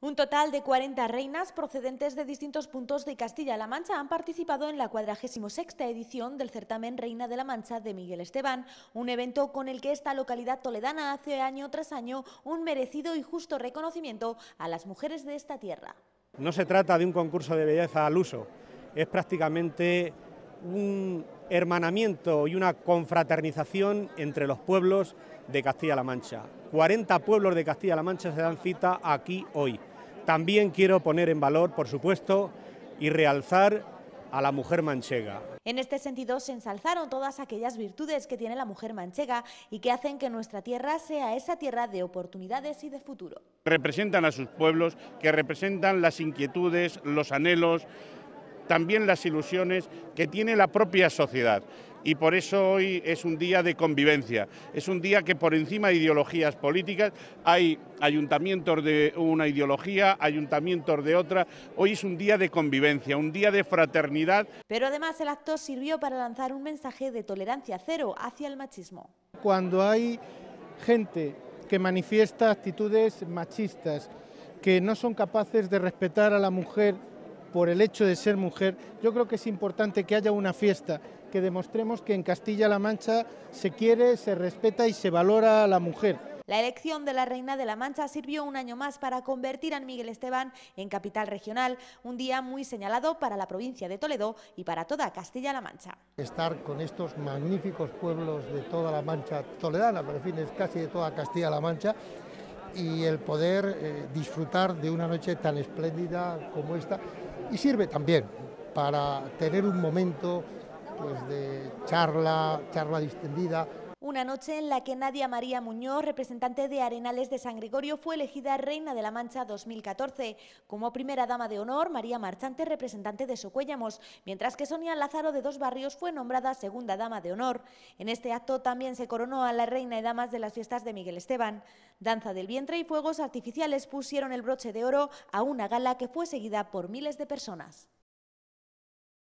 Un total de 40 reinas procedentes de distintos puntos de Castilla-La Mancha han participado en la 46 edición del certamen Reina de la Mancha de Miguel Esteban, un evento con el que esta localidad toledana hace año tras año un merecido y justo reconocimiento a las mujeres de esta tierra. No se trata de un concurso de belleza al uso, es prácticamente un hermanamiento y una confraternización entre los pueblos de Castilla-La Mancha. 40 pueblos de Castilla-La Mancha se dan cita aquí hoy. También quiero poner en valor, por supuesto, y realzar a la mujer manchega. En este sentido, se ensalzaron todas aquellas virtudes que tiene la mujer manchega y que hacen que nuestra tierra sea esa tierra de oportunidades y de futuro. Representan a sus pueblos, que representan las inquietudes, los anhelos, también las ilusiones que tiene la propia sociedad. Y por eso hoy es un día de convivencia, es un día que por encima de ideologías políticas hay ayuntamientos de una ideología, ayuntamientos de otra, hoy es un día de convivencia, un día de fraternidad. Pero además el acto sirvió para lanzar un mensaje de tolerancia cero hacia el machismo. Cuando hay gente que manifiesta actitudes machistas, que no son capaces de respetar a la mujer por el hecho de ser mujer, yo creo que es importante que haya una fiesta, que demostremos que en Castilla-La Mancha se quiere, se respeta y se valora a la mujer. La elección de la Reina de la Mancha sirvió un año más para convertir a Miguel Esteban en capital regional, un día muy señalado para la provincia de Toledo y para toda Castilla-La Mancha. Estar con estos magníficos pueblos de toda la Mancha toledana, pero en fin, es casi de toda Castilla-La Mancha, y el poder eh, disfrutar de una noche tan espléndida como esta. Y sirve también para tener un momento pues, de charla, charla distendida, una noche en la que Nadia María Muñoz, representante de Arenales de San Gregorio, fue elegida Reina de la Mancha 2014. Como primera dama de honor, María Marchante, representante de Socuéllamos, mientras que Sonia Lázaro de Dos Barrios fue nombrada segunda dama de honor. En este acto también se coronó a la reina y damas de las fiestas de Miguel Esteban. Danza del vientre y fuegos artificiales pusieron el broche de oro a una gala que fue seguida por miles de personas.